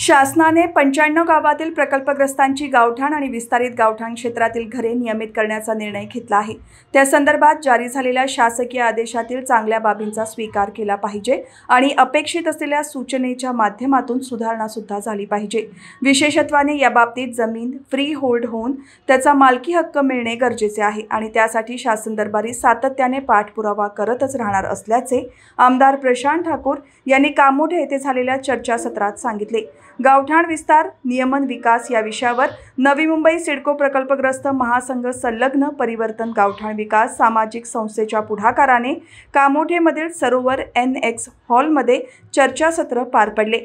शासनाने पंच्याण्णव गावातील प्रकल्पग्रस्तांची गावठाण आणि विस्तारित गावठाण क्षेत्रातील घरे नियमित करण्याचा निर्णय घेतला आहे त्या संदर्भात जारी झालेल्या शासकीय आदेशातील चांगल्या बाबींचा स्वीकार केला पाहिजे आणि अपेक्षित असलेल्या सूचनेच्या माध्यमातून सुधारणासुद्धा झाली पाहिजे विशेषत्वाने याबाबतीत जमीन फ्री होल्ड होऊन त्याचा मालकी हक्क मिळणे गरजेचे आहे आणि त्यासाठी शासन दरबारी सातत्याने पाठपुरावा करतच राहणार असल्याचे आमदार प्रशांत ठाकूर यांनी कामोठे येथे झालेल्या चर्चासत्रात सांगितले गावठाण विस्तार नियमन विकास या विषयावर नवी मुंबई सिडको प्रकल्पग्रस्त महासंघ संलग्न परिवर्तन गावठाण विकास सामाजिक संस्थेच्या पुढाकाराने कामोठेमधील सरोवर एन एक्स हॉलमध्ये चर्चासत्र पार पडले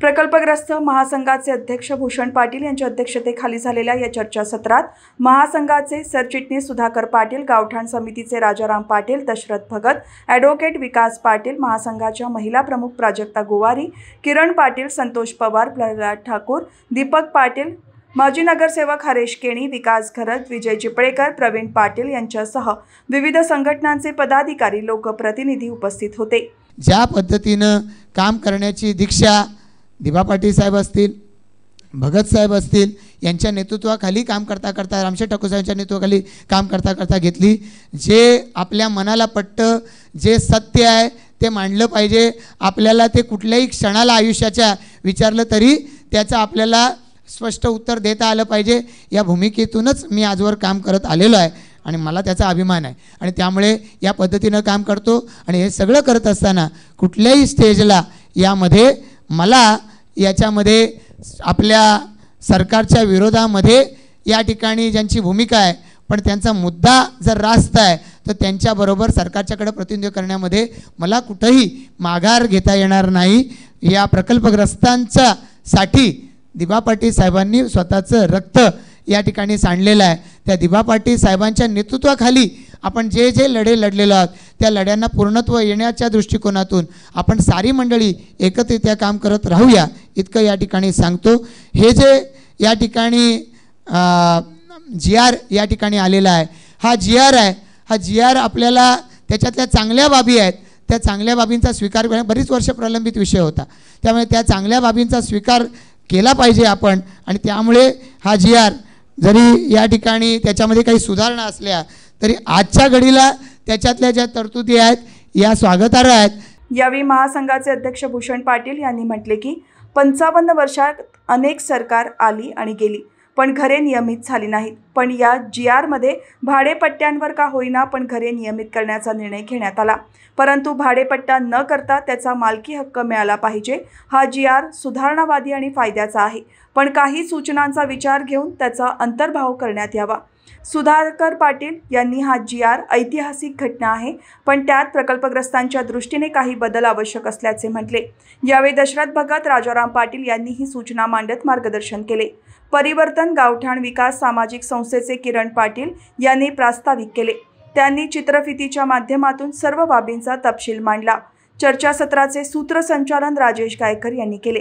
प्रकल्पग्रस्त महासंघाचे अध्यक्ष भूषण पाटील यांच्या अध्यक्षतेखाली झालेल्या या चर्चासत्रात महासंघाचे सरचिटणीस सुधाकर पाटील गावठाण समितीचे राजाराम पाटील दशरथ भगत ॲडव्होकेट विकास पाटील महासंघाच्या महिला प्रमुख प्राजक्ता गोवारी किरण पाटील संतोष पवार प्रल्हाद ठाकूर दीपक पाटील माजी नगरसेवक हरेश केणी विकास घरत विजय चिपळेकर प्रवीण पाटील यांच्यासह विविध संघटनांचे पदाधिकारी लोकप्रतिनिधी उपस्थित होते ज्या पद्धतीनं काम करण्याची दीक्षा दिबा पाटील साहेब असतील भगत साहेब असतील यांच्या नेतृत्वाखाली काम करता करता रामशेठ साहेबांच्या नेतृत्वाखाली काम करता करता घेतली जे आपल्या मनाला पटतं जे सत्य आहे ते मांडलं पाहिजे आपल्याला ते कुठल्याही क्षणाला आयुष्याच्या विचारलं तरी त्याचं आपल्याला स्पष्ट उत्तर देता आलं पाहिजे या भूमिकेतूनच मी आजवर काम करत आलेलो आहे आणि मला त्याचा अभिमान आहे आणि त्यामुळे या पद्धतीनं काम करतो आणि हे सगळं करत असताना कुठल्याही स्टेजला यामध्ये मला याच्यामध्ये आपल्या सरकारच्या विरोधामध्ये या ठिकाणी ज्यांची भूमिका आहे पण त्यांचा मुद्दा जर रास्त आहे तर त्यांच्याबरोबर सरकारच्याकडे प्रतिनिधित्व करण्यामध्ये मला कुठंही माघार घेता येणार नाही या प्रकल्पग्रस्तांच्या साठी दिबा पाटील साहेबांनी स्वतःचं रक्त या ठिकाणी सांडलेलं आहे त्या दिबा पाटील साहेबांच्या नेतृत्वाखाली आपण जे जे लढे लढलेलो आहोत त्या लढ्यांना पूर्णत्व येण्याच्या दृष्टिकोनातून आपण सारी मंडळी एकत्रित्या काम करत राहूया इतकं या ठिकाणी सांगतो हे जे या ठिकाणी जी आर या ठिकाणी आलेला आहे हा जी आर आहे हा जी आर आपल्याला त्याच्यातल्या चांगल्या बाबी आहेत त्या चांगल्या बाबींचा स्वीकार बरीच वर्ष प्रलंबित विषय होता त्यामुळे त्या चांगल्या बाबींचा स्वीकार केला पाहिजे आपण आणि त्यामुळे हा जी आर जरी या ठिकाणी त्याच्यामध्ये काही सुधारणा असल्या तरी आजच्या घडीला त्याच्यातल्या ज्या तरतुदी आहेत या स्वागतार्ह आहेत यावेळी महासंघाचे अध्यक्ष भूषण पाटील यांनी म्हटले की पंचावन्न वर्षात अनेक सरकार आली आणि गेली पण घरे नियमित झाली नाहीत पण या जी आरमध्ये भाडेपट्ट्यांवर का होईना पण घरे नियमित करण्याचा निर्णय घेण्यात आला परंतु भाडेपट्टा न करता त्याचा मालकी हक्क मिळाला पाहिजे हा जी आर सुधारणावादी आणि फायद्याचा आहे पण काही सूचनांचा विचार घेऊन त्याचा अंतर्भाव करण्यात यावा सुधाकर पाटील यांनी हा जी आर ऐतिहासिक घटना आहे पण त्यात प्रकल्पग्रस्तांच्या दृष्टीने काही बदल आवश्यक असल्याचे म्हटले यावेळी दशरथ भगत राजाराम पाटील यांनी ही सूचना मांडत मार्गदर्शन केले परिवर्तन गावठाण विकास सामाजिक संस्थेचे किरण पाटील यांनी प्रास्ताविक केले त्यांनी चित्रफितीच्या माध्यमातून सर्व बाबींचा तपशील मांडला चर्चासत्राचे सूत्रसंचालन राजेश गायकर यांनी केले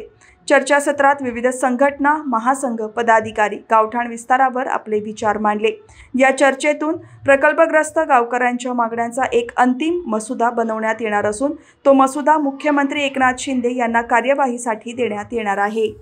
चर्चासत्रात विविध संघटना महासंघ पदाधिकारी गावठाण विस्तारावर आपले विचार मांडले या चर्चेतून प्रकल्पग्रस्त गावकऱ्यांच्या मागण्यांचा एक अंतिम मसुदा बनवण्यात येणार असून तो मसुदा मुख्यमंत्री एकनाथ शिंदे यांना कार्यवाहीसाठी देण्यात येणार आहे